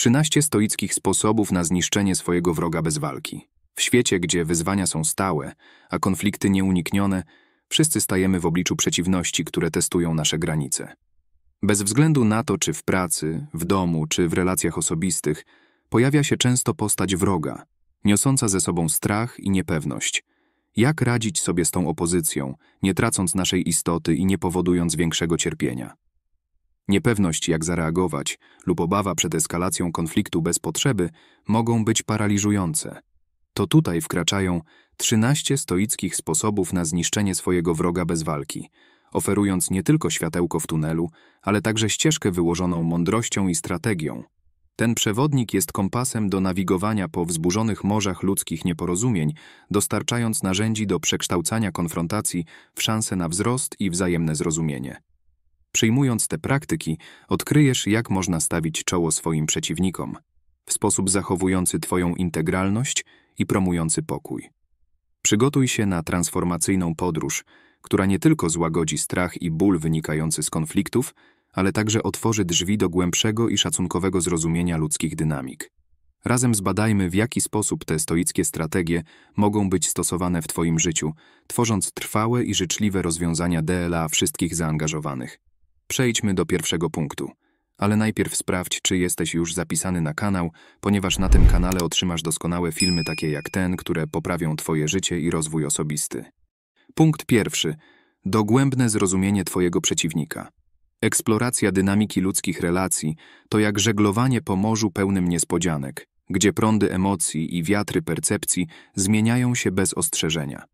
13 stoickich sposobów na zniszczenie swojego wroga bez walki. W świecie, gdzie wyzwania są stałe, a konflikty nieuniknione, wszyscy stajemy w obliczu przeciwności, które testują nasze granice. Bez względu na to, czy w pracy, w domu, czy w relacjach osobistych, pojawia się często postać wroga, niosąca ze sobą strach i niepewność. Jak radzić sobie z tą opozycją, nie tracąc naszej istoty i nie powodując większego cierpienia? Niepewność, jak zareagować, lub obawa przed eskalacją konfliktu bez potrzeby mogą być paraliżujące. To tutaj wkraczają 13 stoickich sposobów na zniszczenie swojego wroga bez walki, oferując nie tylko światełko w tunelu, ale także ścieżkę wyłożoną mądrością i strategią. Ten przewodnik jest kompasem do nawigowania po wzburzonych morzach ludzkich nieporozumień, dostarczając narzędzi do przekształcania konfrontacji w szanse na wzrost i wzajemne zrozumienie. Przyjmując te praktyki, odkryjesz, jak można stawić czoło swoim przeciwnikom w sposób zachowujący Twoją integralność i promujący pokój. Przygotuj się na transformacyjną podróż, która nie tylko złagodzi strach i ból wynikający z konfliktów, ale także otworzy drzwi do głębszego i szacunkowego zrozumienia ludzkich dynamik. Razem zbadajmy, w jaki sposób te stoickie strategie mogą być stosowane w Twoim życiu, tworząc trwałe i życzliwe rozwiązania DLA wszystkich zaangażowanych. Przejdźmy do pierwszego punktu. Ale najpierw sprawdź, czy jesteś już zapisany na kanał, ponieważ na tym kanale otrzymasz doskonałe filmy takie jak ten, które poprawią Twoje życie i rozwój osobisty. Punkt pierwszy. Dogłębne zrozumienie Twojego przeciwnika. Eksploracja dynamiki ludzkich relacji to jak żeglowanie po morzu pełnym niespodzianek, gdzie prądy emocji i wiatry percepcji zmieniają się bez ostrzeżenia.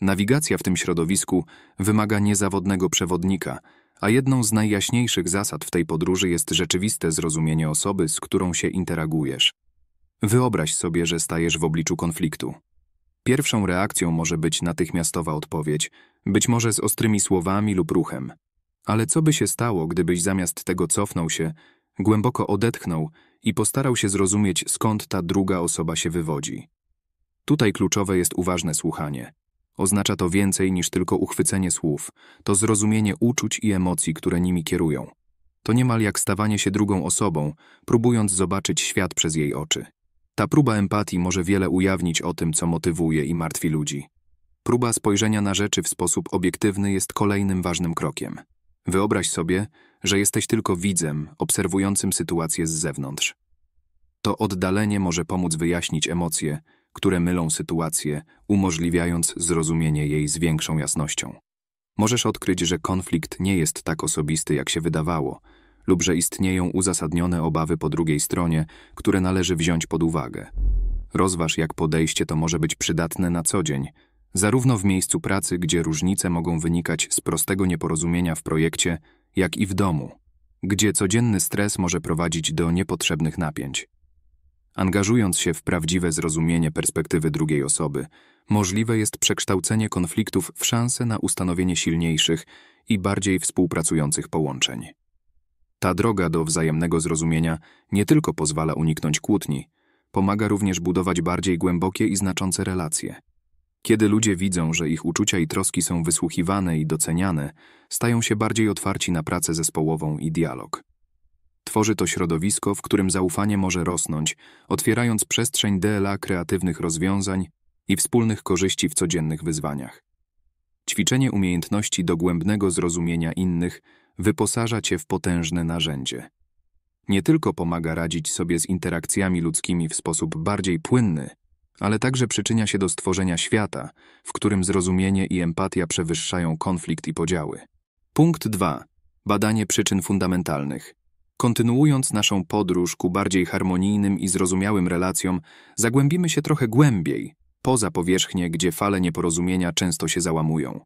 Nawigacja w tym środowisku wymaga niezawodnego przewodnika – a jedną z najjaśniejszych zasad w tej podróży jest rzeczywiste zrozumienie osoby, z którą się interagujesz. Wyobraź sobie, że stajesz w obliczu konfliktu. Pierwszą reakcją może być natychmiastowa odpowiedź, być może z ostrymi słowami lub ruchem. Ale co by się stało, gdybyś zamiast tego cofnął się, głęboko odetchnął i postarał się zrozumieć, skąd ta druga osoba się wywodzi? Tutaj kluczowe jest uważne słuchanie. Oznacza to więcej niż tylko uchwycenie słów, to zrozumienie uczuć i emocji, które nimi kierują. To niemal jak stawanie się drugą osobą, próbując zobaczyć świat przez jej oczy. Ta próba empatii może wiele ujawnić o tym, co motywuje i martwi ludzi. Próba spojrzenia na rzeczy w sposób obiektywny jest kolejnym ważnym krokiem. Wyobraź sobie, że jesteś tylko widzem, obserwującym sytuację z zewnątrz. To oddalenie może pomóc wyjaśnić emocje, które mylą sytuację, umożliwiając zrozumienie jej z większą jasnością. Możesz odkryć, że konflikt nie jest tak osobisty, jak się wydawało, lub że istnieją uzasadnione obawy po drugiej stronie, które należy wziąć pod uwagę. Rozważ, jak podejście to może być przydatne na co dzień, zarówno w miejscu pracy, gdzie różnice mogą wynikać z prostego nieporozumienia w projekcie, jak i w domu, gdzie codzienny stres może prowadzić do niepotrzebnych napięć. Angażując się w prawdziwe zrozumienie perspektywy drugiej osoby, możliwe jest przekształcenie konfliktów w szanse na ustanowienie silniejszych i bardziej współpracujących połączeń. Ta droga do wzajemnego zrozumienia nie tylko pozwala uniknąć kłótni, pomaga również budować bardziej głębokie i znaczące relacje. Kiedy ludzie widzą, że ich uczucia i troski są wysłuchiwane i doceniane, stają się bardziej otwarci na pracę zespołową i dialog. Tworzy to środowisko, w którym zaufanie może rosnąć, otwierając przestrzeń DLA kreatywnych rozwiązań i wspólnych korzyści w codziennych wyzwaniach. Ćwiczenie umiejętności dogłębnego zrozumienia innych wyposaża Cię w potężne narzędzie. Nie tylko pomaga radzić sobie z interakcjami ludzkimi w sposób bardziej płynny, ale także przyczynia się do stworzenia świata, w którym zrozumienie i empatia przewyższają konflikt i podziały. Punkt 2. Badanie przyczyn fundamentalnych. Kontynuując naszą podróż ku bardziej harmonijnym i zrozumiałym relacjom, zagłębimy się trochę głębiej, poza powierzchnię, gdzie fale nieporozumienia często się załamują.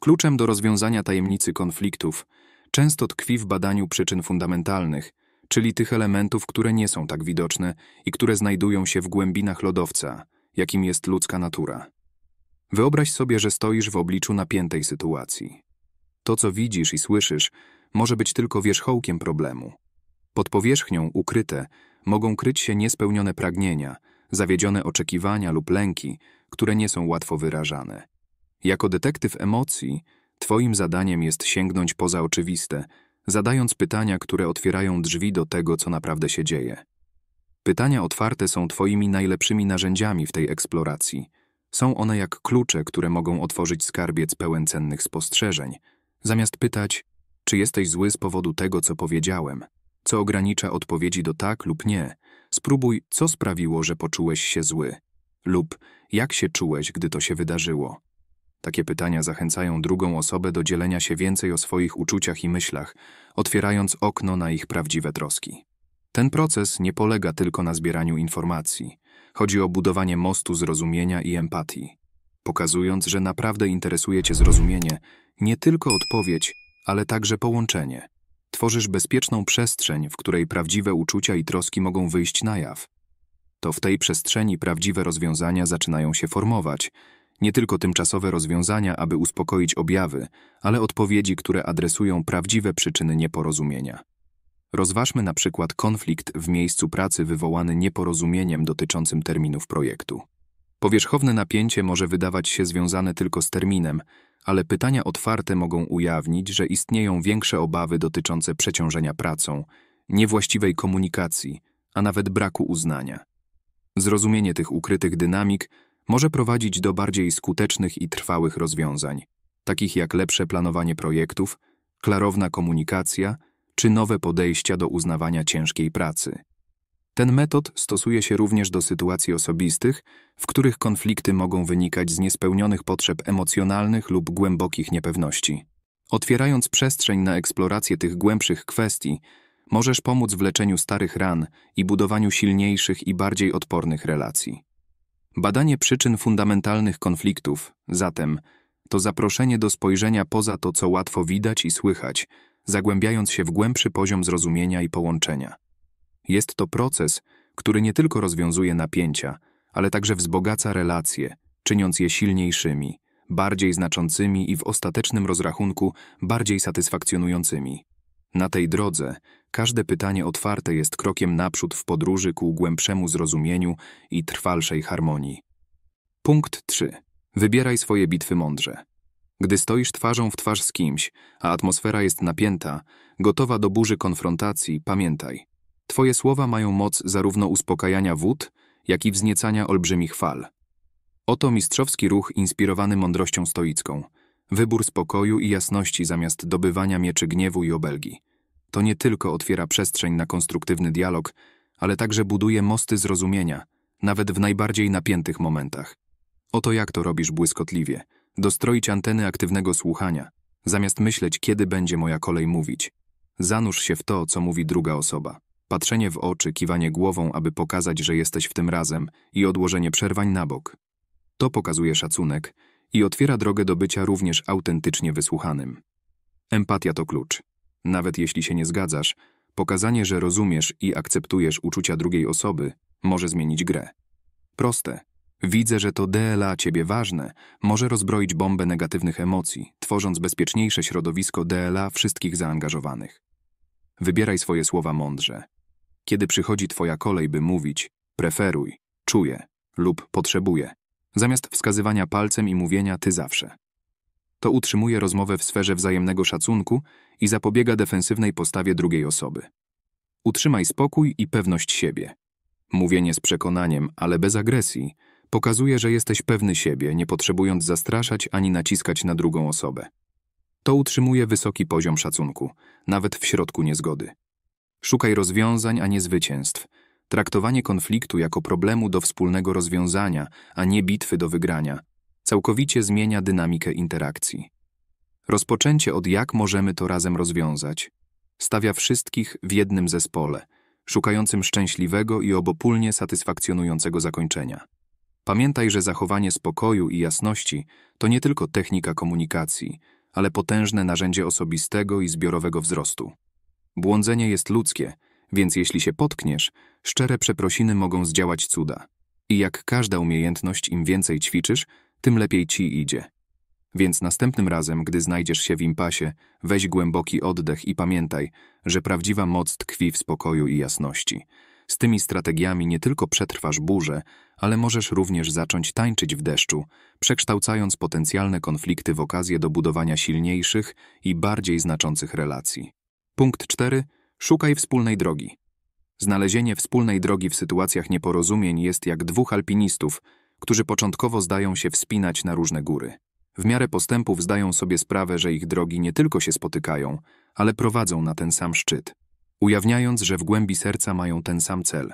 Kluczem do rozwiązania tajemnicy konfliktów często tkwi w badaniu przyczyn fundamentalnych, czyli tych elementów, które nie są tak widoczne i które znajdują się w głębinach lodowca, jakim jest ludzka natura. Wyobraź sobie, że stoisz w obliczu napiętej sytuacji. To, co widzisz i słyszysz, może być tylko wierzchołkiem problemu. Pod powierzchnią ukryte mogą kryć się niespełnione pragnienia, zawiedzione oczekiwania lub lęki, które nie są łatwo wyrażane. Jako detektyw emocji, Twoim zadaniem jest sięgnąć poza oczywiste, zadając pytania, które otwierają drzwi do tego, co naprawdę się dzieje. Pytania otwarte są Twoimi najlepszymi narzędziami w tej eksploracji. Są one jak klucze, które mogą otworzyć skarbiec pełen cennych spostrzeżeń. Zamiast pytać, czy jesteś zły z powodu tego, co powiedziałem? Co ogranicza odpowiedzi do tak lub nie? Spróbuj, co sprawiło, że poczułeś się zły? Lub jak się czułeś, gdy to się wydarzyło? Takie pytania zachęcają drugą osobę do dzielenia się więcej o swoich uczuciach i myślach, otwierając okno na ich prawdziwe troski. Ten proces nie polega tylko na zbieraniu informacji. Chodzi o budowanie mostu zrozumienia i empatii, pokazując, że naprawdę interesuje Cię zrozumienie, nie tylko odpowiedź, ale także połączenie. Tworzysz bezpieczną przestrzeń, w której prawdziwe uczucia i troski mogą wyjść na jaw. To w tej przestrzeni prawdziwe rozwiązania zaczynają się formować. Nie tylko tymczasowe rozwiązania, aby uspokoić objawy, ale odpowiedzi, które adresują prawdziwe przyczyny nieporozumienia. Rozważmy na przykład konflikt w miejscu pracy wywołany nieporozumieniem dotyczącym terminów projektu. Powierzchowne napięcie może wydawać się związane tylko z terminem, ale pytania otwarte mogą ujawnić, że istnieją większe obawy dotyczące przeciążenia pracą, niewłaściwej komunikacji, a nawet braku uznania. Zrozumienie tych ukrytych dynamik może prowadzić do bardziej skutecznych i trwałych rozwiązań, takich jak lepsze planowanie projektów, klarowna komunikacja czy nowe podejścia do uznawania ciężkiej pracy. Ten metod stosuje się również do sytuacji osobistych, w których konflikty mogą wynikać z niespełnionych potrzeb emocjonalnych lub głębokich niepewności. Otwierając przestrzeń na eksplorację tych głębszych kwestii, możesz pomóc w leczeniu starych ran i budowaniu silniejszych i bardziej odpornych relacji. Badanie przyczyn fundamentalnych konfliktów, zatem, to zaproszenie do spojrzenia poza to, co łatwo widać i słychać, zagłębiając się w głębszy poziom zrozumienia i połączenia. Jest to proces, który nie tylko rozwiązuje napięcia, ale także wzbogaca relacje, czyniąc je silniejszymi, bardziej znaczącymi i w ostatecznym rozrachunku bardziej satysfakcjonującymi. Na tej drodze każde pytanie otwarte jest krokiem naprzód w podróży ku głębszemu zrozumieniu i trwalszej harmonii. Punkt 3. Wybieraj swoje bitwy mądrze. Gdy stoisz twarzą w twarz z kimś, a atmosfera jest napięta, gotowa do burzy konfrontacji, pamiętaj, Twoje słowa mają moc zarówno uspokajania wód, jak i wzniecania olbrzymich fal. Oto mistrzowski ruch inspirowany mądrością stoicką. Wybór spokoju i jasności zamiast dobywania mieczy gniewu i obelgi. To nie tylko otwiera przestrzeń na konstruktywny dialog, ale także buduje mosty zrozumienia, nawet w najbardziej napiętych momentach. Oto jak to robisz błyskotliwie. Dostroić anteny aktywnego słuchania, zamiast myśleć, kiedy będzie moja kolej mówić. Zanurz się w to, co mówi druga osoba patrzenie w oczy, kiwanie głową, aby pokazać, że jesteś w tym razem i odłożenie przerwań na bok. To pokazuje szacunek i otwiera drogę do bycia również autentycznie wysłuchanym. Empatia to klucz. Nawet jeśli się nie zgadzasz, pokazanie, że rozumiesz i akceptujesz uczucia drugiej osoby, może zmienić grę. Proste. Widzę, że to DLA ciebie ważne, może rozbroić bombę negatywnych emocji, tworząc bezpieczniejsze środowisko DLA wszystkich zaangażowanych. Wybieraj swoje słowa mądrze. Kiedy przychodzi twoja kolej, by mówić preferuj, czuję lub potrzebuję, zamiast wskazywania palcem i mówienia ty zawsze. To utrzymuje rozmowę w sferze wzajemnego szacunku i zapobiega defensywnej postawie drugiej osoby. Utrzymaj spokój i pewność siebie. Mówienie z przekonaniem, ale bez agresji, pokazuje, że jesteś pewny siebie, nie potrzebując zastraszać ani naciskać na drugą osobę. To utrzymuje wysoki poziom szacunku, nawet w środku niezgody. Szukaj rozwiązań, a nie zwycięstw. Traktowanie konfliktu jako problemu do wspólnego rozwiązania, a nie bitwy do wygrania, całkowicie zmienia dynamikę interakcji. Rozpoczęcie od jak możemy to razem rozwiązać stawia wszystkich w jednym zespole, szukającym szczęśliwego i obopólnie satysfakcjonującego zakończenia. Pamiętaj, że zachowanie spokoju i jasności to nie tylko technika komunikacji, ale potężne narzędzie osobistego i zbiorowego wzrostu. Błądzenie jest ludzkie, więc jeśli się potkniesz, szczere przeprosiny mogą zdziałać cuda. I jak każda umiejętność, im więcej ćwiczysz, tym lepiej ci idzie. Więc następnym razem, gdy znajdziesz się w impasie, weź głęboki oddech i pamiętaj, że prawdziwa moc tkwi w spokoju i jasności. Z tymi strategiami nie tylko przetrwasz burzę, ale możesz również zacząć tańczyć w deszczu, przekształcając potencjalne konflikty w okazję do budowania silniejszych i bardziej znaczących relacji. Punkt 4. Szukaj wspólnej drogi. Znalezienie wspólnej drogi w sytuacjach nieporozumień jest jak dwóch alpinistów, którzy początkowo zdają się wspinać na różne góry. W miarę postępów zdają sobie sprawę, że ich drogi nie tylko się spotykają, ale prowadzą na ten sam szczyt, ujawniając, że w głębi serca mają ten sam cel.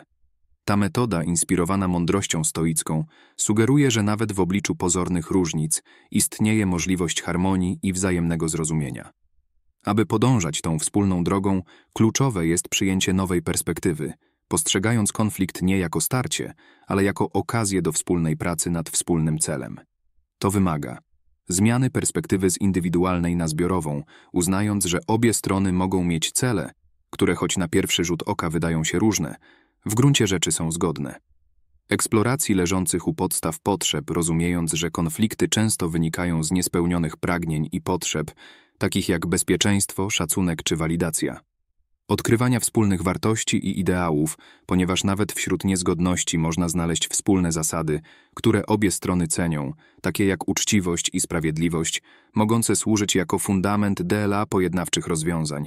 Ta metoda, inspirowana mądrością stoicką, sugeruje, że nawet w obliczu pozornych różnic istnieje możliwość harmonii i wzajemnego zrozumienia. Aby podążać tą wspólną drogą, kluczowe jest przyjęcie nowej perspektywy, postrzegając konflikt nie jako starcie, ale jako okazję do wspólnej pracy nad wspólnym celem. To wymaga zmiany perspektywy z indywidualnej na zbiorową, uznając, że obie strony mogą mieć cele, które choć na pierwszy rzut oka wydają się różne, w gruncie rzeczy są zgodne. Eksploracji leżących u podstaw potrzeb, rozumiejąc, że konflikty często wynikają z niespełnionych pragnień i potrzeb, takich jak bezpieczeństwo, szacunek czy walidacja. Odkrywania wspólnych wartości i ideałów, ponieważ nawet wśród niezgodności można znaleźć wspólne zasady, które obie strony cenią, takie jak uczciwość i sprawiedliwość, mogące służyć jako fundament DLA pojednawczych rozwiązań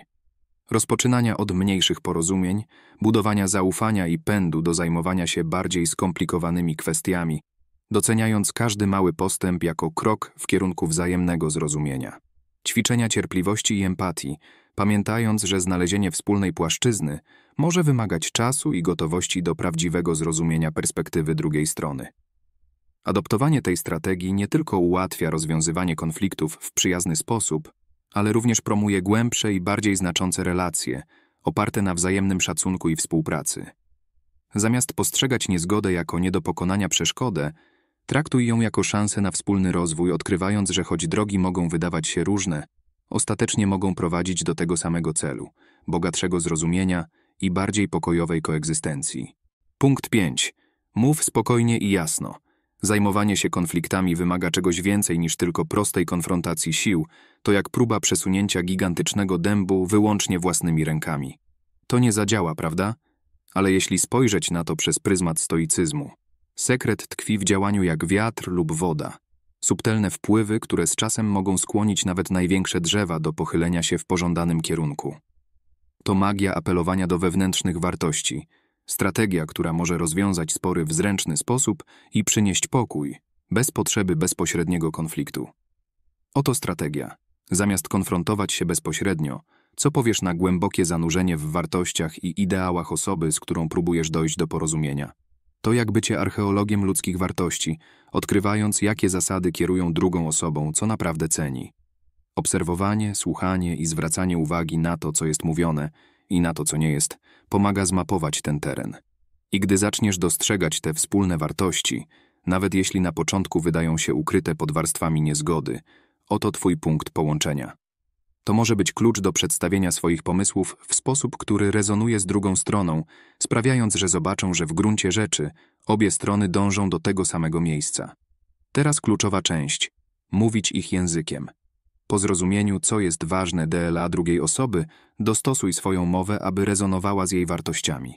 rozpoczynania od mniejszych porozumień, budowania zaufania i pędu do zajmowania się bardziej skomplikowanymi kwestiami, doceniając każdy mały postęp jako krok w kierunku wzajemnego zrozumienia ćwiczenia cierpliwości i empatii, pamiętając, że znalezienie wspólnej płaszczyzny może wymagać czasu i gotowości do prawdziwego zrozumienia perspektywy drugiej strony. Adoptowanie tej strategii nie tylko ułatwia rozwiązywanie konfliktów w przyjazny sposób, ale również promuje głębsze i bardziej znaczące relacje, oparte na wzajemnym szacunku i współpracy. Zamiast postrzegać niezgodę jako nie do pokonania przeszkodę, Traktuj ją jako szansę na wspólny rozwój, odkrywając, że choć drogi mogą wydawać się różne, ostatecznie mogą prowadzić do tego samego celu bogatszego zrozumienia i bardziej pokojowej koegzystencji. Punkt 5. Mów spokojnie i jasno. Zajmowanie się konfliktami wymaga czegoś więcej niż tylko prostej konfrontacji sił, to jak próba przesunięcia gigantycznego dębu wyłącznie własnymi rękami. To nie zadziała, prawda? Ale jeśli spojrzeć na to przez pryzmat stoicyzmu, Sekret tkwi w działaniu jak wiatr lub woda. Subtelne wpływy, które z czasem mogą skłonić nawet największe drzewa do pochylenia się w pożądanym kierunku. To magia apelowania do wewnętrznych wartości, strategia, która może rozwiązać spory w zręczny sposób i przynieść pokój, bez potrzeby bezpośredniego konfliktu. Oto strategia. Zamiast konfrontować się bezpośrednio, co powiesz na głębokie zanurzenie w wartościach i ideałach osoby, z którą próbujesz dojść do porozumienia? To jak bycie archeologiem ludzkich wartości, odkrywając, jakie zasady kierują drugą osobą, co naprawdę ceni. Obserwowanie, słuchanie i zwracanie uwagi na to, co jest mówione i na to, co nie jest, pomaga zmapować ten teren. I gdy zaczniesz dostrzegać te wspólne wartości, nawet jeśli na początku wydają się ukryte pod warstwami niezgody, oto Twój punkt połączenia. To może być klucz do przedstawienia swoich pomysłów w sposób, który rezonuje z drugą stroną, sprawiając, że zobaczą, że w gruncie rzeczy obie strony dążą do tego samego miejsca. Teraz kluczowa część mówić ich językiem. Po zrozumieniu, co jest ważne DLA drugiej osoby, dostosuj swoją mowę, aby rezonowała z jej wartościami.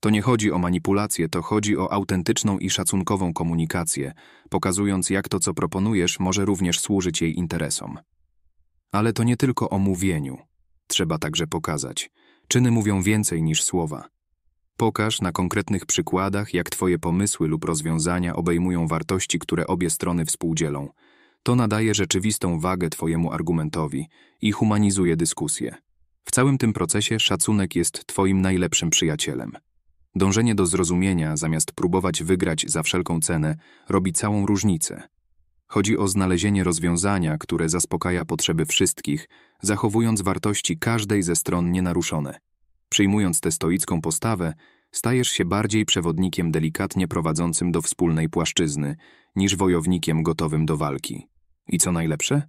To nie chodzi o manipulację, to chodzi o autentyczną i szacunkową komunikację, pokazując, jak to, co proponujesz, może również służyć jej interesom. Ale to nie tylko o mówieniu. Trzeba także pokazać. Czyny mówią więcej niż słowa. Pokaż na konkretnych przykładach, jak Twoje pomysły lub rozwiązania obejmują wartości, które obie strony współdzielą. To nadaje rzeczywistą wagę Twojemu argumentowi i humanizuje dyskusję. W całym tym procesie szacunek jest Twoim najlepszym przyjacielem. Dążenie do zrozumienia, zamiast próbować wygrać za wszelką cenę, robi całą różnicę. Chodzi o znalezienie rozwiązania, które zaspokaja potrzeby wszystkich, zachowując wartości każdej ze stron nienaruszone. Przyjmując tę stoicką postawę, stajesz się bardziej przewodnikiem delikatnie prowadzącym do wspólnej płaszczyzny, niż wojownikiem gotowym do walki. I co najlepsze?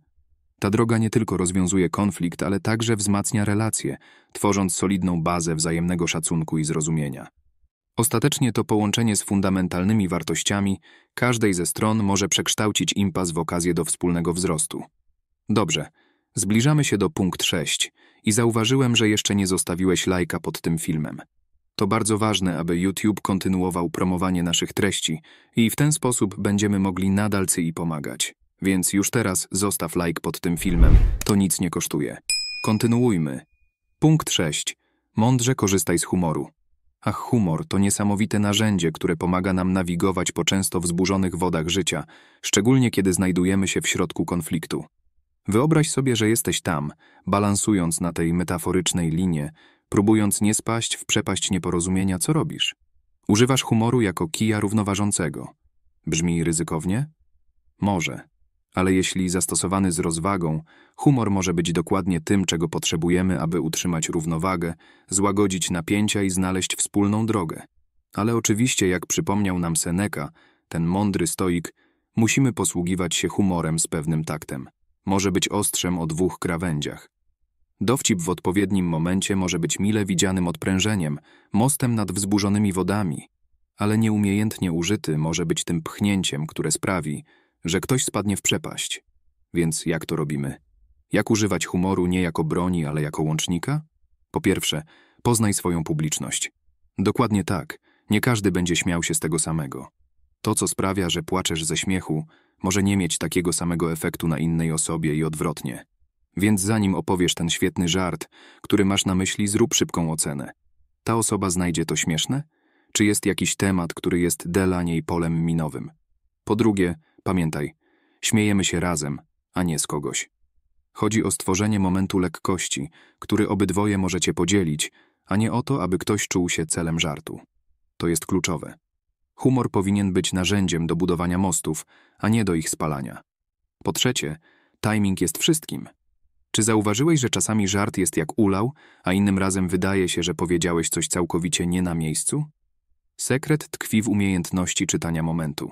Ta droga nie tylko rozwiązuje konflikt, ale także wzmacnia relacje, tworząc solidną bazę wzajemnego szacunku i zrozumienia. Ostatecznie to połączenie z fundamentalnymi wartościami każdej ze stron może przekształcić impas w okazję do wspólnego wzrostu. Dobrze, zbliżamy się do punkt 6 i zauważyłem, że jeszcze nie zostawiłeś lajka pod tym filmem. To bardzo ważne, aby YouTube kontynuował promowanie naszych treści i w ten sposób będziemy mogli nadal CI pomagać. Więc już teraz zostaw lajk pod tym filmem, to nic nie kosztuje. Kontynuujmy. Punkt 6. Mądrze korzystaj z humoru a humor to niesamowite narzędzie, które pomaga nam nawigować po często wzburzonych wodach życia, szczególnie kiedy znajdujemy się w środku konfliktu. Wyobraź sobie, że jesteś tam, balansując na tej metaforycznej linie, próbując nie spaść w przepaść nieporozumienia, co robisz? Używasz humoru jako kija równoważącego. Brzmi ryzykownie? Może ale jeśli zastosowany z rozwagą, humor może być dokładnie tym, czego potrzebujemy, aby utrzymać równowagę, złagodzić napięcia i znaleźć wspólną drogę. Ale oczywiście, jak przypomniał nam Seneca, ten mądry stoik, musimy posługiwać się humorem z pewnym taktem. Może być ostrzem o dwóch krawędziach. Dowcip w odpowiednim momencie może być mile widzianym odprężeniem, mostem nad wzburzonymi wodami, ale nieumiejętnie użyty może być tym pchnięciem, które sprawi, że ktoś spadnie w przepaść. Więc jak to robimy? Jak używać humoru nie jako broni, ale jako łącznika? Po pierwsze, poznaj swoją publiczność. Dokładnie tak, nie każdy będzie śmiał się z tego samego. To, co sprawia, że płaczesz ze śmiechu, może nie mieć takiego samego efektu na innej osobie i odwrotnie. Więc zanim opowiesz ten świetny żart, który masz na myśli, zrób szybką ocenę. Ta osoba znajdzie to śmieszne? Czy jest jakiś temat, który jest dla niej polem minowym? Po drugie, Pamiętaj, śmiejemy się razem, a nie z kogoś. Chodzi o stworzenie momentu lekkości, który obydwoje możecie podzielić, a nie o to, aby ktoś czuł się celem żartu. To jest kluczowe. Humor powinien być narzędziem do budowania mostów, a nie do ich spalania. Po trzecie, timing jest wszystkim. Czy zauważyłeś, że czasami żart jest jak ulał, a innym razem wydaje się, że powiedziałeś coś całkowicie nie na miejscu? Sekret tkwi w umiejętności czytania momentu.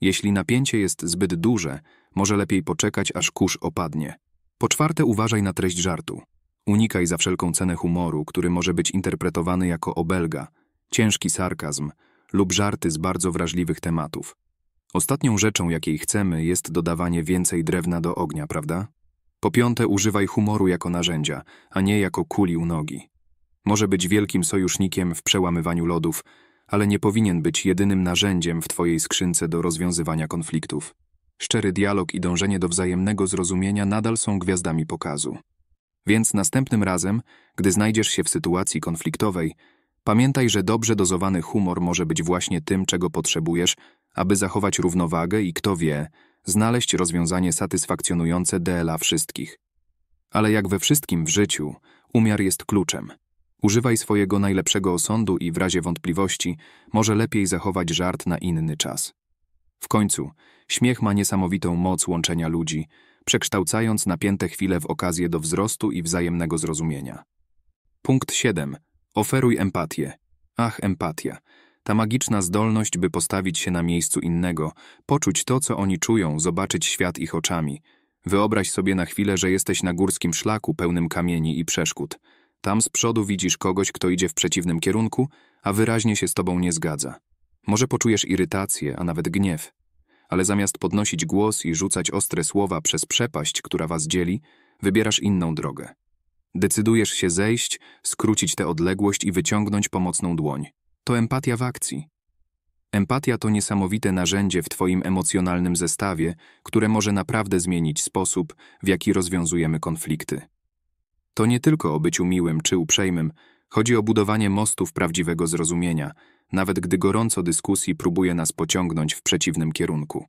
Jeśli napięcie jest zbyt duże, może lepiej poczekać, aż kurz opadnie. Po czwarte, uważaj na treść żartu. Unikaj za wszelką cenę humoru, który może być interpretowany jako obelga, ciężki sarkazm lub żarty z bardzo wrażliwych tematów. Ostatnią rzeczą, jakiej chcemy, jest dodawanie więcej drewna do ognia, prawda? Po piąte, używaj humoru jako narzędzia, a nie jako kuli u nogi. Może być wielkim sojusznikiem w przełamywaniu lodów, ale nie powinien być jedynym narzędziem w Twojej skrzynce do rozwiązywania konfliktów. Szczery dialog i dążenie do wzajemnego zrozumienia nadal są gwiazdami pokazu. Więc następnym razem, gdy znajdziesz się w sytuacji konfliktowej, pamiętaj, że dobrze dozowany humor może być właśnie tym, czego potrzebujesz, aby zachować równowagę i kto wie, znaleźć rozwiązanie satysfakcjonujące DLA wszystkich. Ale jak we wszystkim w życiu, umiar jest kluczem. Używaj swojego najlepszego osądu i w razie wątpliwości może lepiej zachować żart na inny czas. W końcu, śmiech ma niesamowitą moc łączenia ludzi, przekształcając napięte chwile w okazję do wzrostu i wzajemnego zrozumienia. Punkt 7. Oferuj empatię. Ach, empatia. Ta magiczna zdolność, by postawić się na miejscu innego, poczuć to, co oni czują, zobaczyć świat ich oczami. Wyobraź sobie na chwilę, że jesteś na górskim szlaku pełnym kamieni i przeszkód. Tam z przodu widzisz kogoś, kto idzie w przeciwnym kierunku, a wyraźnie się z tobą nie zgadza. Może poczujesz irytację, a nawet gniew. Ale zamiast podnosić głos i rzucać ostre słowa przez przepaść, która was dzieli, wybierasz inną drogę. Decydujesz się zejść, skrócić tę odległość i wyciągnąć pomocną dłoń. To empatia w akcji. Empatia to niesamowite narzędzie w Twoim emocjonalnym zestawie, które może naprawdę zmienić sposób, w jaki rozwiązujemy konflikty. To nie tylko o byciu miłym czy uprzejmym, chodzi o budowanie mostów prawdziwego zrozumienia, nawet gdy gorąco dyskusji próbuje nas pociągnąć w przeciwnym kierunku.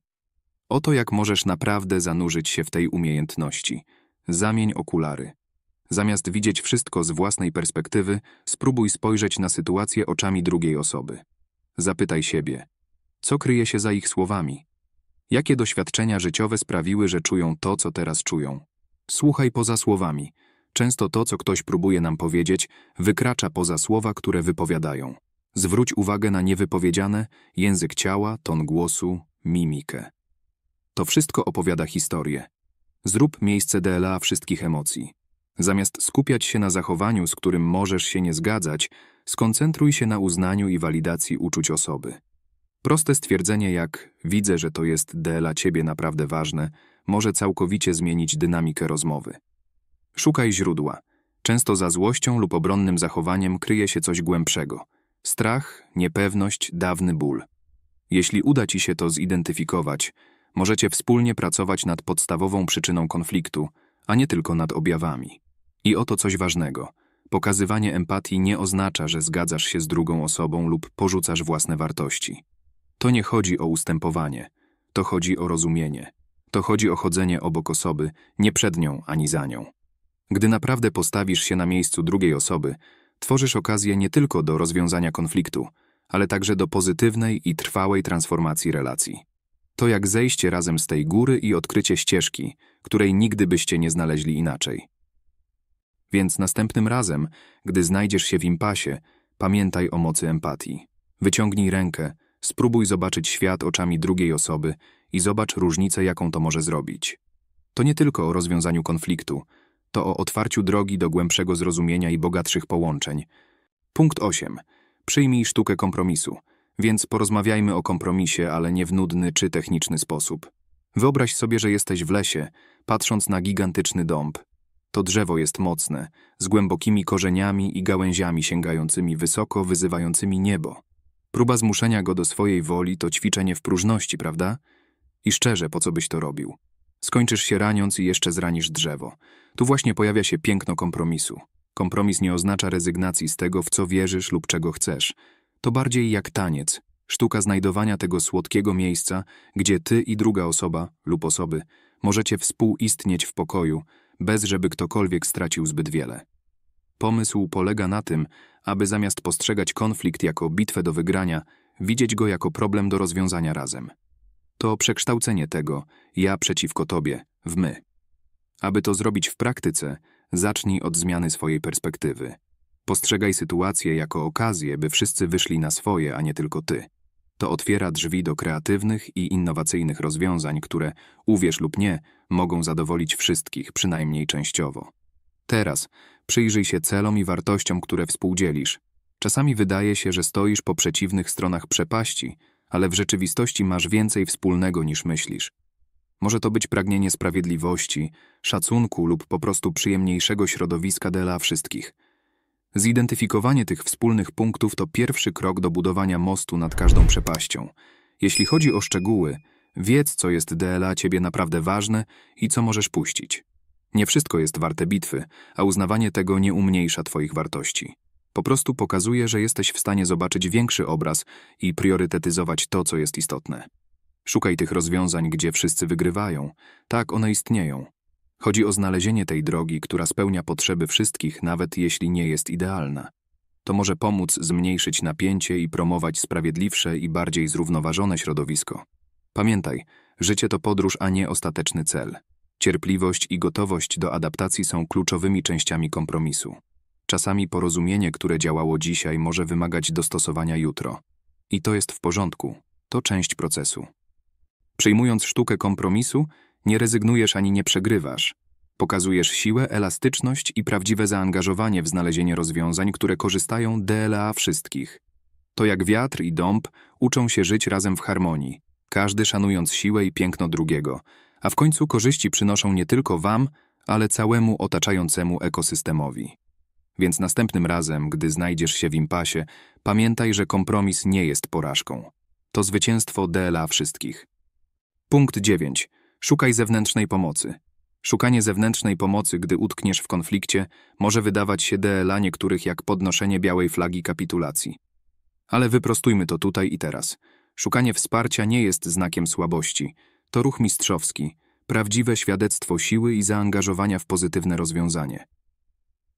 Oto jak możesz naprawdę zanurzyć się w tej umiejętności. Zamień okulary. Zamiast widzieć wszystko z własnej perspektywy, spróbuj spojrzeć na sytuację oczami drugiej osoby. Zapytaj siebie, co kryje się za ich słowami? Jakie doświadczenia życiowe sprawiły, że czują to, co teraz czują? Słuchaj poza słowami. Często to, co ktoś próbuje nam powiedzieć, wykracza poza słowa, które wypowiadają. Zwróć uwagę na niewypowiedziane, język ciała, ton głosu, mimikę. To wszystko opowiada historię. Zrób miejsce DLA wszystkich emocji. Zamiast skupiać się na zachowaniu, z którym możesz się nie zgadzać, skoncentruj się na uznaniu i walidacji uczuć osoby. Proste stwierdzenie jak widzę, że to jest dla ciebie naprawdę ważne, może całkowicie zmienić dynamikę rozmowy. Szukaj źródła. Często za złością lub obronnym zachowaniem kryje się coś głębszego. Strach, niepewność, dawny ból. Jeśli uda Ci się to zidentyfikować, możecie wspólnie pracować nad podstawową przyczyną konfliktu, a nie tylko nad objawami. I oto coś ważnego. Pokazywanie empatii nie oznacza, że zgadzasz się z drugą osobą lub porzucasz własne wartości. To nie chodzi o ustępowanie, to chodzi o rozumienie. To chodzi o chodzenie obok osoby, nie przed nią ani za nią. Gdy naprawdę postawisz się na miejscu drugiej osoby, tworzysz okazję nie tylko do rozwiązania konfliktu, ale także do pozytywnej i trwałej transformacji relacji. To jak zejście razem z tej góry i odkrycie ścieżki, której nigdy byście nie znaleźli inaczej. Więc następnym razem, gdy znajdziesz się w impasie, pamiętaj o mocy empatii. Wyciągnij rękę, spróbuj zobaczyć świat oczami drugiej osoby i zobacz różnicę, jaką to może zrobić. To nie tylko o rozwiązaniu konfliktu, to o otwarciu drogi do głębszego zrozumienia i bogatszych połączeń. Punkt 8. Przyjmij sztukę kompromisu. Więc porozmawiajmy o kompromisie, ale nie w nudny czy techniczny sposób. Wyobraź sobie, że jesteś w lesie, patrząc na gigantyczny dąb. To drzewo jest mocne, z głębokimi korzeniami i gałęziami sięgającymi wysoko, wyzywającymi niebo. Próba zmuszenia go do swojej woli to ćwiczenie w próżności, prawda? I szczerze, po co byś to robił? Skończysz się raniąc i jeszcze zranisz drzewo. Tu właśnie pojawia się piękno kompromisu. Kompromis nie oznacza rezygnacji z tego, w co wierzysz lub czego chcesz. To bardziej jak taniec, sztuka znajdowania tego słodkiego miejsca, gdzie ty i druga osoba lub osoby możecie współistnieć w pokoju, bez żeby ktokolwiek stracił zbyt wiele. Pomysł polega na tym, aby zamiast postrzegać konflikt jako bitwę do wygrania, widzieć go jako problem do rozwiązania razem to przekształcenie tego ja przeciwko tobie w my. Aby to zrobić w praktyce, zacznij od zmiany swojej perspektywy. Postrzegaj sytuację jako okazję, by wszyscy wyszli na swoje, a nie tylko ty. To otwiera drzwi do kreatywnych i innowacyjnych rozwiązań, które, uwierz lub nie, mogą zadowolić wszystkich, przynajmniej częściowo. Teraz przyjrzyj się celom i wartościom, które współdzielisz. Czasami wydaje się, że stoisz po przeciwnych stronach przepaści, ale w rzeczywistości masz więcej wspólnego niż myślisz. Może to być pragnienie sprawiedliwości, szacunku lub po prostu przyjemniejszego środowiska dla wszystkich. Zidentyfikowanie tych wspólnych punktów to pierwszy krok do budowania mostu nad każdą przepaścią. Jeśli chodzi o szczegóły, wiedz, co jest dla ciebie naprawdę ważne i co możesz puścić. Nie wszystko jest warte bitwy, a uznawanie tego nie umniejsza twoich wartości. Po prostu pokazuje, że jesteś w stanie zobaczyć większy obraz i priorytetyzować to, co jest istotne. Szukaj tych rozwiązań, gdzie wszyscy wygrywają. Tak, one istnieją. Chodzi o znalezienie tej drogi, która spełnia potrzeby wszystkich, nawet jeśli nie jest idealna. To może pomóc zmniejszyć napięcie i promować sprawiedliwsze i bardziej zrównoważone środowisko. Pamiętaj, życie to podróż, a nie ostateczny cel. Cierpliwość i gotowość do adaptacji są kluczowymi częściami kompromisu. Czasami porozumienie, które działało dzisiaj, może wymagać dostosowania jutro. I to jest w porządku, to część procesu. Przyjmując sztukę kompromisu, nie rezygnujesz ani nie przegrywasz. Pokazujesz siłę, elastyczność i prawdziwe zaangażowanie w znalezienie rozwiązań, które korzystają DLA wszystkich. To jak wiatr i dąb uczą się żyć razem w harmonii, każdy szanując siłę i piękno drugiego, a w końcu korzyści przynoszą nie tylko wam, ale całemu otaczającemu ekosystemowi. Więc następnym razem, gdy znajdziesz się w impasie, pamiętaj, że kompromis nie jest porażką. To zwycięstwo DLA wszystkich. Punkt 9. Szukaj zewnętrznej pomocy. Szukanie zewnętrznej pomocy, gdy utkniesz w konflikcie, może wydawać się DLA niektórych jak podnoszenie białej flagi kapitulacji. Ale wyprostujmy to tutaj i teraz. Szukanie wsparcia nie jest znakiem słabości. To ruch mistrzowski, prawdziwe świadectwo siły i zaangażowania w pozytywne rozwiązanie.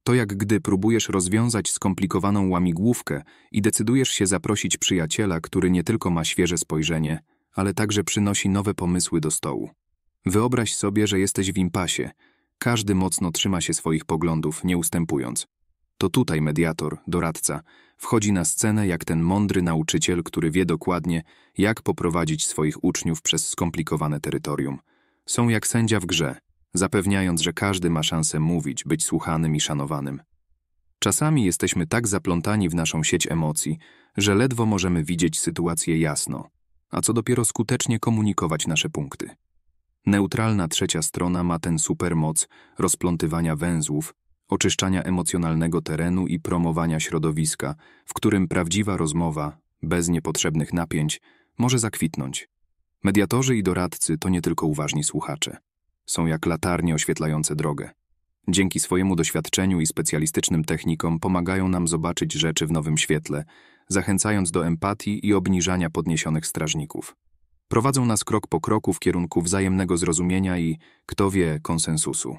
To jak gdy próbujesz rozwiązać skomplikowaną łamigłówkę i decydujesz się zaprosić przyjaciela, który nie tylko ma świeże spojrzenie, ale także przynosi nowe pomysły do stołu. Wyobraź sobie, że jesteś w impasie. Każdy mocno trzyma się swoich poglądów, nie ustępując. To tutaj mediator, doradca, wchodzi na scenę jak ten mądry nauczyciel, który wie dokładnie, jak poprowadzić swoich uczniów przez skomplikowane terytorium. Są jak sędzia w grze – zapewniając, że każdy ma szansę mówić, być słuchanym i szanowanym. Czasami jesteśmy tak zaplątani w naszą sieć emocji, że ledwo możemy widzieć sytuację jasno, a co dopiero skutecznie komunikować nasze punkty. Neutralna trzecia strona ma ten supermoc rozplątywania węzłów, oczyszczania emocjonalnego terenu i promowania środowiska, w którym prawdziwa rozmowa, bez niepotrzebnych napięć, może zakwitnąć. Mediatorzy i doradcy to nie tylko uważni słuchacze są jak latarnie oświetlające drogę. Dzięki swojemu doświadczeniu i specjalistycznym technikom pomagają nam zobaczyć rzeczy w nowym świetle, zachęcając do empatii i obniżania podniesionych strażników. Prowadzą nas krok po kroku w kierunku wzajemnego zrozumienia i, kto wie, konsensusu.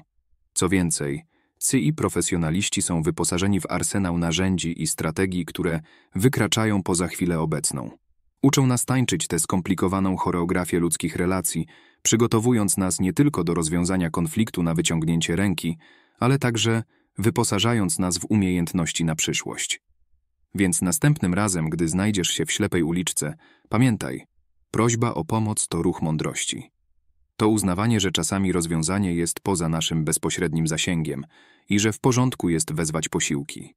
Co więcej, cy i profesjonaliści są wyposażeni w arsenał narzędzi i strategii, które wykraczają poza chwilę obecną. Uczą nas tańczyć tę skomplikowaną choreografię ludzkich relacji, przygotowując nas nie tylko do rozwiązania konfliktu na wyciągnięcie ręki, ale także wyposażając nas w umiejętności na przyszłość. Więc następnym razem, gdy znajdziesz się w ślepej uliczce, pamiętaj, prośba o pomoc to ruch mądrości. To uznawanie, że czasami rozwiązanie jest poza naszym bezpośrednim zasięgiem i że w porządku jest wezwać posiłki.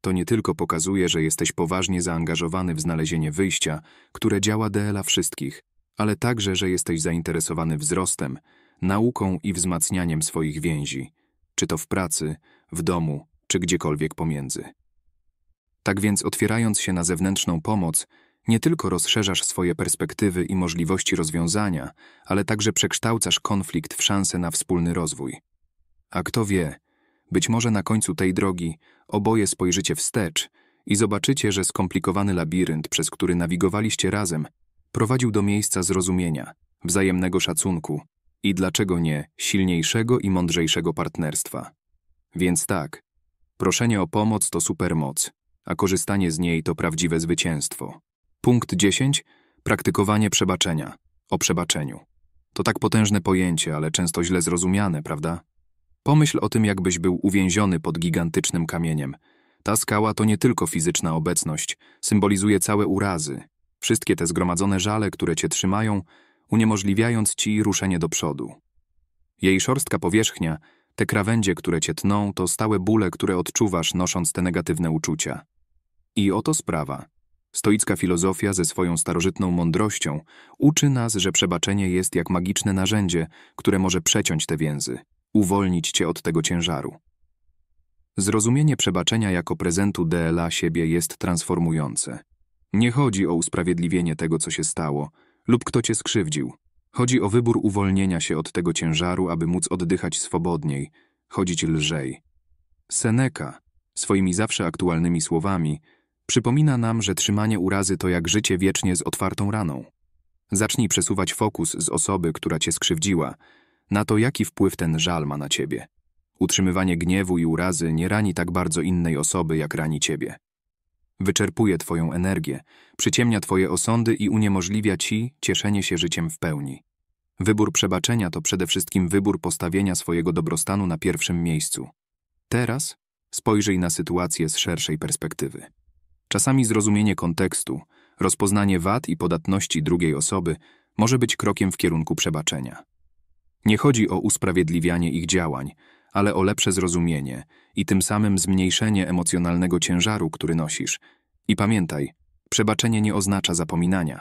To nie tylko pokazuje, że jesteś poważnie zaangażowany w znalezienie wyjścia, które działa DLA wszystkich, ale także, że jesteś zainteresowany wzrostem, nauką i wzmacnianiem swoich więzi, czy to w pracy, w domu, czy gdziekolwiek pomiędzy. Tak więc, otwierając się na zewnętrzną pomoc, nie tylko rozszerzasz swoje perspektywy i możliwości rozwiązania, ale także przekształcasz konflikt w szansę na wspólny rozwój. A kto wie, być może na końcu tej drogi oboje spojrzycie wstecz i zobaczycie, że skomplikowany labirynt, przez który nawigowaliście razem, prowadził do miejsca zrozumienia, wzajemnego szacunku i dlaczego nie silniejszego i mądrzejszego partnerstwa. Więc tak, proszenie o pomoc to supermoc, a korzystanie z niej to prawdziwe zwycięstwo. Punkt 10. Praktykowanie przebaczenia. O przebaczeniu. To tak potężne pojęcie, ale często źle zrozumiane, prawda? Pomyśl o tym, jakbyś był uwięziony pod gigantycznym kamieniem. Ta skała to nie tylko fizyczna obecność, symbolizuje całe urazy, wszystkie te zgromadzone żale, które cię trzymają, uniemożliwiając ci ruszenie do przodu. Jej szorstka powierzchnia, te krawędzie, które cię tną, to stałe bóle, które odczuwasz, nosząc te negatywne uczucia. I oto sprawa. Stoicka filozofia ze swoją starożytną mądrością uczy nas, że przebaczenie jest jak magiczne narzędzie, które może przeciąć te więzy, uwolnić cię od tego ciężaru. Zrozumienie przebaczenia jako prezentu DLA siebie jest transformujące. Nie chodzi o usprawiedliwienie tego, co się stało lub kto cię skrzywdził. Chodzi o wybór uwolnienia się od tego ciężaru, aby móc oddychać swobodniej, chodzić lżej. Seneca, swoimi zawsze aktualnymi słowami, przypomina nam, że trzymanie urazy to jak życie wiecznie z otwartą raną. Zacznij przesuwać fokus z osoby, która cię skrzywdziła, na to, jaki wpływ ten żal ma na ciebie. Utrzymywanie gniewu i urazy nie rani tak bardzo innej osoby, jak rani ciebie. Wyczerpuje Twoją energię, przyciemnia Twoje osądy i uniemożliwia Ci cieszenie się życiem w pełni. Wybór przebaczenia to przede wszystkim wybór postawienia swojego dobrostanu na pierwszym miejscu. Teraz spojrzyj na sytuację z szerszej perspektywy. Czasami zrozumienie kontekstu, rozpoznanie wad i podatności drugiej osoby może być krokiem w kierunku przebaczenia. Nie chodzi o usprawiedliwianie ich działań, ale o lepsze zrozumienie i tym samym zmniejszenie emocjonalnego ciężaru, który nosisz. I pamiętaj, przebaczenie nie oznacza zapominania.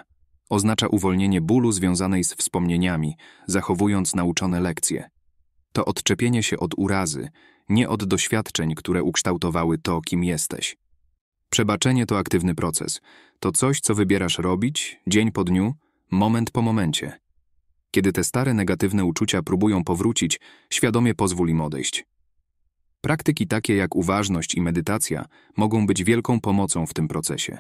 Oznacza uwolnienie bólu związanej z wspomnieniami, zachowując nauczone lekcje. To odczepienie się od urazy, nie od doświadczeń, które ukształtowały to, kim jesteś. Przebaczenie to aktywny proces. To coś, co wybierasz robić, dzień po dniu, moment po momencie. Kiedy te stare negatywne uczucia próbują powrócić, świadomie pozwól im odejść. Praktyki takie jak uważność i medytacja mogą być wielką pomocą w tym procesie.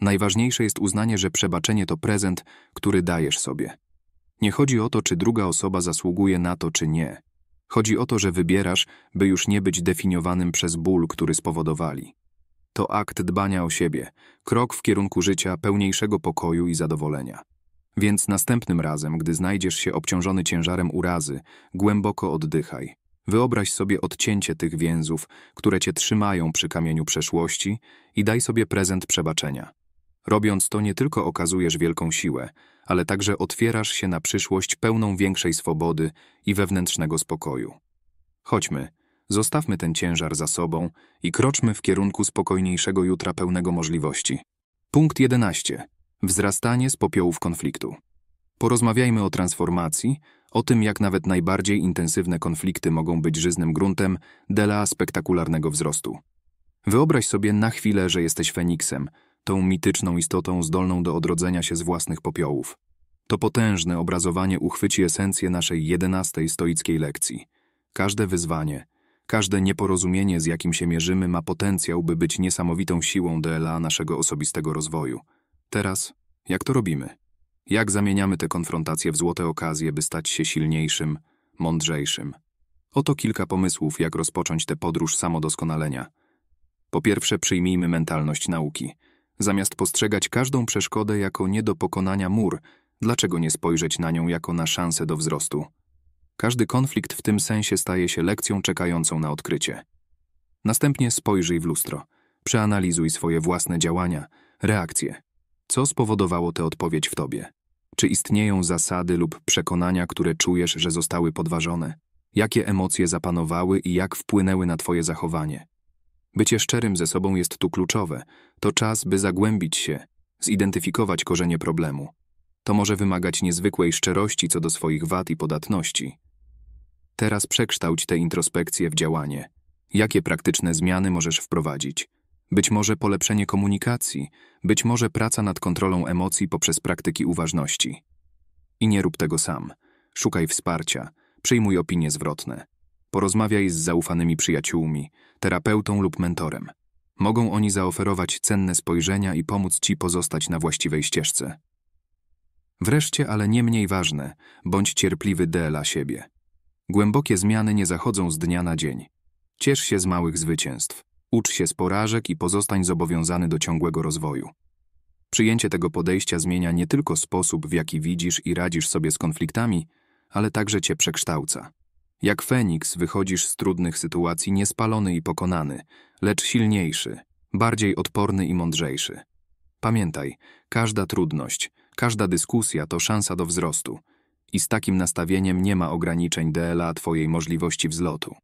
Najważniejsze jest uznanie, że przebaczenie to prezent, który dajesz sobie. Nie chodzi o to, czy druga osoba zasługuje na to, czy nie. Chodzi o to, że wybierasz, by już nie być definiowanym przez ból, który spowodowali. To akt dbania o siebie, krok w kierunku życia pełniejszego pokoju i zadowolenia. Więc następnym razem, gdy znajdziesz się obciążony ciężarem urazy, głęboko oddychaj. Wyobraź sobie odcięcie tych więzów, które cię trzymają przy kamieniu przeszłości i daj sobie prezent przebaczenia. Robiąc to nie tylko okazujesz wielką siłę, ale także otwierasz się na przyszłość pełną większej swobody i wewnętrznego spokoju. Chodźmy, zostawmy ten ciężar za sobą i kroczmy w kierunku spokojniejszego jutra pełnego możliwości. Punkt 11. Wzrastanie z popiołów konfliktu. Porozmawiajmy o transformacji, o tym, jak nawet najbardziej intensywne konflikty mogą być żyznym gruntem dela spektakularnego wzrostu. Wyobraź sobie na chwilę, że jesteś Feniksem, tą mityczną istotą zdolną do odrodzenia się z własnych popiołów. To potężne obrazowanie uchwyci esencję naszej jedenastej stoickiej lekcji. Każde wyzwanie, każde nieporozumienie, z jakim się mierzymy, ma potencjał, by być niesamowitą siłą DLA naszego osobistego rozwoju. Teraz, jak to robimy? Jak zamieniamy te konfrontacje w złote okazje, by stać się silniejszym, mądrzejszym? Oto kilka pomysłów, jak rozpocząć tę podróż samodoskonalenia. Po pierwsze, przyjmijmy mentalność nauki. Zamiast postrzegać każdą przeszkodę jako nie do pokonania mur, dlaczego nie spojrzeć na nią jako na szansę do wzrostu? Każdy konflikt w tym sensie staje się lekcją czekającą na odkrycie. Następnie spojrzyj w lustro, przeanalizuj swoje własne działania, reakcje, co spowodowało tę odpowiedź w tobie? Czy istnieją zasady lub przekonania, które czujesz, że zostały podważone? Jakie emocje zapanowały i jak wpłynęły na twoje zachowanie? Bycie szczerym ze sobą jest tu kluczowe. To czas, by zagłębić się, zidentyfikować korzenie problemu. To może wymagać niezwykłej szczerości co do swoich wad i podatności. Teraz przekształć tę introspekcję w działanie. Jakie praktyczne zmiany możesz wprowadzić? być może polepszenie komunikacji, być może praca nad kontrolą emocji poprzez praktyki uważności. I nie rób tego sam. Szukaj wsparcia, przyjmuj opinie zwrotne. Porozmawiaj z zaufanymi przyjaciółmi, terapeutą lub mentorem. Mogą oni zaoferować cenne spojrzenia i pomóc ci pozostać na właściwej ścieżce. Wreszcie, ale nie mniej ważne, bądź cierpliwy dla siebie. Głębokie zmiany nie zachodzą z dnia na dzień. Ciesz się z małych zwycięstw. Ucz się z porażek i pozostań zobowiązany do ciągłego rozwoju. Przyjęcie tego podejścia zmienia nie tylko sposób, w jaki widzisz i radzisz sobie z konfliktami, ale także cię przekształca. Jak Feniks wychodzisz z trudnych sytuacji niespalony i pokonany, lecz silniejszy, bardziej odporny i mądrzejszy. Pamiętaj, każda trudność, każda dyskusja to szansa do wzrostu i z takim nastawieniem nie ma ograniczeń DLA Twojej możliwości wzlotu.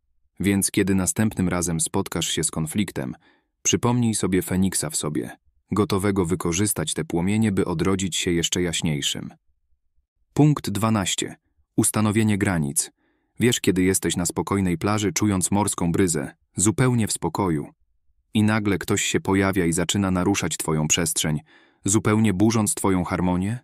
Więc kiedy następnym razem spotkasz się z konfliktem, przypomnij sobie Feniksa w sobie, gotowego wykorzystać te płomienie, by odrodzić się jeszcze jaśniejszym. Punkt 12. Ustanowienie granic. Wiesz, kiedy jesteś na spokojnej plaży, czując morską bryzę, zupełnie w spokoju. I nagle ktoś się pojawia i zaczyna naruszać Twoją przestrzeń, zupełnie burząc Twoją harmonię?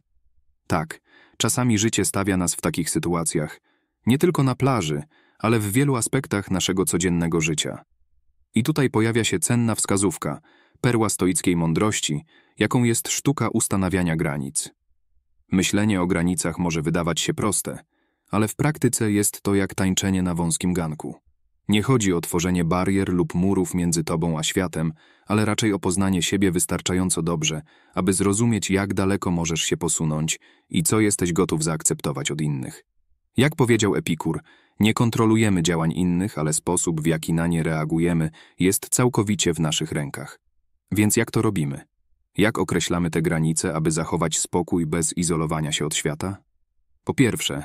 Tak, czasami życie stawia nas w takich sytuacjach. Nie tylko na plaży, ale w wielu aspektach naszego codziennego życia. I tutaj pojawia się cenna wskazówka, perła stoickiej mądrości, jaką jest sztuka ustanawiania granic. Myślenie o granicach może wydawać się proste, ale w praktyce jest to jak tańczenie na wąskim ganku. Nie chodzi o tworzenie barier lub murów między tobą a światem, ale raczej o poznanie siebie wystarczająco dobrze, aby zrozumieć, jak daleko możesz się posunąć i co jesteś gotów zaakceptować od innych. Jak powiedział Epikur, nie kontrolujemy działań innych, ale sposób, w jaki na nie reagujemy, jest całkowicie w naszych rękach. Więc jak to robimy? Jak określamy te granice, aby zachować spokój bez izolowania się od świata? Po pierwsze,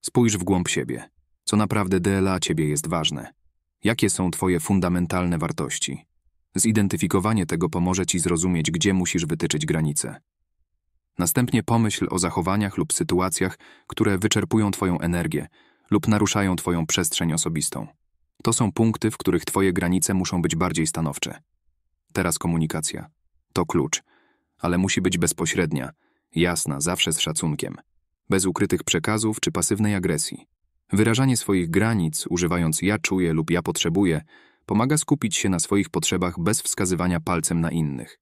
spójrz w głąb siebie. Co naprawdę dla ciebie jest ważne? Jakie są twoje fundamentalne wartości? Zidentyfikowanie tego pomoże ci zrozumieć, gdzie musisz wytyczyć granice. Następnie pomyśl o zachowaniach lub sytuacjach, które wyczerpują Twoją energię lub naruszają Twoją przestrzeń osobistą. To są punkty, w których Twoje granice muszą być bardziej stanowcze. Teraz komunikacja. To klucz, ale musi być bezpośrednia, jasna, zawsze z szacunkiem, bez ukrytych przekazów czy pasywnej agresji. Wyrażanie swoich granic, używając ja czuję lub ja potrzebuję, pomaga skupić się na swoich potrzebach bez wskazywania palcem na innych.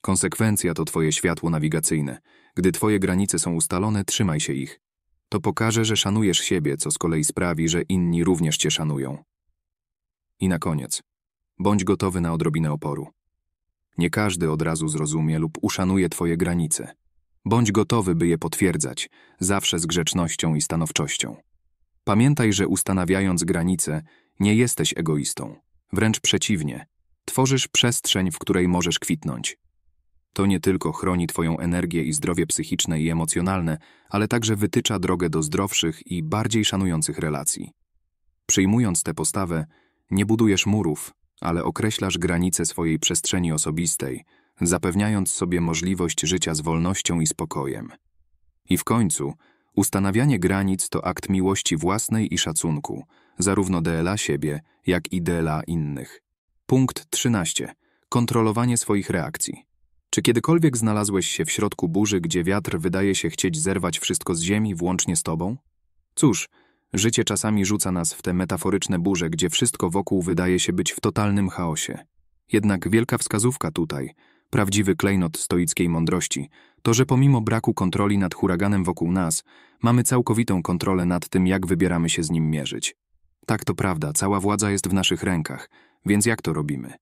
Konsekwencja to twoje światło nawigacyjne. Gdy twoje granice są ustalone, trzymaj się ich. To pokaże, że szanujesz siebie, co z kolei sprawi, że inni również cię szanują. I na koniec. Bądź gotowy na odrobinę oporu. Nie każdy od razu zrozumie lub uszanuje twoje granice. Bądź gotowy, by je potwierdzać, zawsze z grzecznością i stanowczością. Pamiętaj, że ustanawiając granice, nie jesteś egoistą. Wręcz przeciwnie, tworzysz przestrzeń, w której możesz kwitnąć. To nie tylko chroni Twoją energię i zdrowie psychiczne i emocjonalne, ale także wytycza drogę do zdrowszych i bardziej szanujących relacji. Przyjmując tę postawę, nie budujesz murów, ale określasz granice swojej przestrzeni osobistej, zapewniając sobie możliwość życia z wolnością i spokojem. I w końcu, ustanawianie granic to akt miłości własnej i szacunku, zarówno dla siebie, jak i dla innych. Punkt 13. Kontrolowanie swoich reakcji. Czy kiedykolwiek znalazłeś się w środku burzy, gdzie wiatr wydaje się chcieć zerwać wszystko z ziemi, włącznie z tobą? Cóż, życie czasami rzuca nas w te metaforyczne burze, gdzie wszystko wokół wydaje się być w totalnym chaosie. Jednak wielka wskazówka tutaj, prawdziwy klejnot stoickiej mądrości, to że pomimo braku kontroli nad huraganem wokół nas, mamy całkowitą kontrolę nad tym, jak wybieramy się z nim mierzyć. Tak to prawda, cała władza jest w naszych rękach, więc jak to robimy?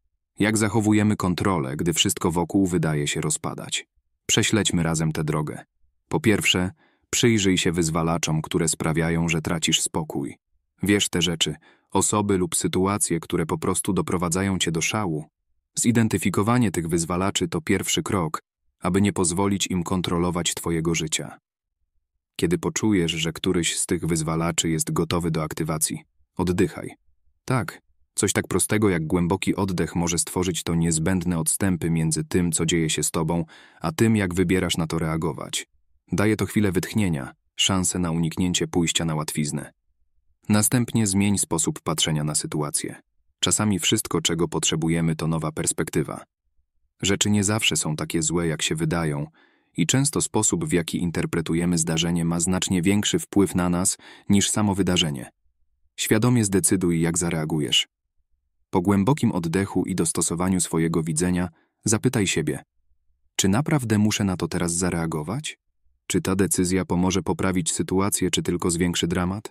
Jak zachowujemy kontrolę, gdy wszystko wokół wydaje się rozpadać? Prześledźmy razem tę drogę. Po pierwsze, przyjrzyj się wyzwalaczom, które sprawiają, że tracisz spokój. Wiesz te rzeczy, osoby lub sytuacje, które po prostu doprowadzają cię do szału. Zidentyfikowanie tych wyzwalaczy to pierwszy krok, aby nie pozwolić im kontrolować twojego życia. Kiedy poczujesz, że któryś z tych wyzwalaczy jest gotowy do aktywacji, oddychaj. Tak, Coś tak prostego jak głęboki oddech może stworzyć to niezbędne odstępy między tym, co dzieje się z tobą, a tym, jak wybierasz na to reagować. Daje to chwilę wytchnienia, szansę na uniknięcie pójścia na łatwiznę. Następnie zmień sposób patrzenia na sytuację. Czasami wszystko, czego potrzebujemy, to nowa perspektywa. Rzeczy nie zawsze są takie złe, jak się wydają, i często sposób, w jaki interpretujemy zdarzenie, ma znacznie większy wpływ na nas niż samo wydarzenie. Świadomie zdecyduj, jak zareagujesz. Po głębokim oddechu i dostosowaniu swojego widzenia, zapytaj siebie: Czy naprawdę muszę na to teraz zareagować? Czy ta decyzja pomoże poprawić sytuację, czy tylko zwiększy dramat?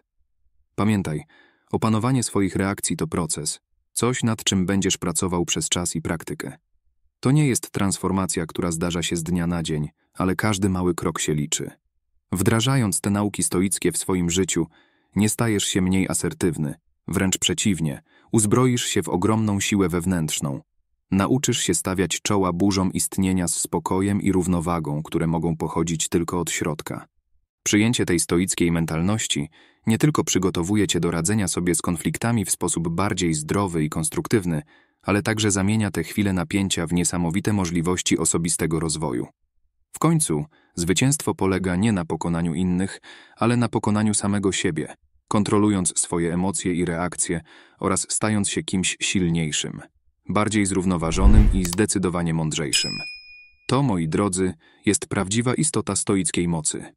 Pamiętaj, opanowanie swoich reakcji to proces, coś nad czym będziesz pracował przez czas i praktykę. To nie jest transformacja, która zdarza się z dnia na dzień, ale każdy mały krok się liczy. Wdrażając te nauki stoickie w swoim życiu, nie stajesz się mniej asertywny, wręcz przeciwnie – uzbroisz się w ogromną siłę wewnętrzną. Nauczysz się stawiać czoła burzom istnienia z spokojem i równowagą, które mogą pochodzić tylko od środka. Przyjęcie tej stoickiej mentalności nie tylko przygotowuje cię do radzenia sobie z konfliktami w sposób bardziej zdrowy i konstruktywny, ale także zamienia te chwile napięcia w niesamowite możliwości osobistego rozwoju. W końcu zwycięstwo polega nie na pokonaniu innych, ale na pokonaniu samego siebie – kontrolując swoje emocje i reakcje oraz stając się kimś silniejszym, bardziej zrównoważonym i zdecydowanie mądrzejszym. To, moi drodzy, jest prawdziwa istota stoickiej mocy.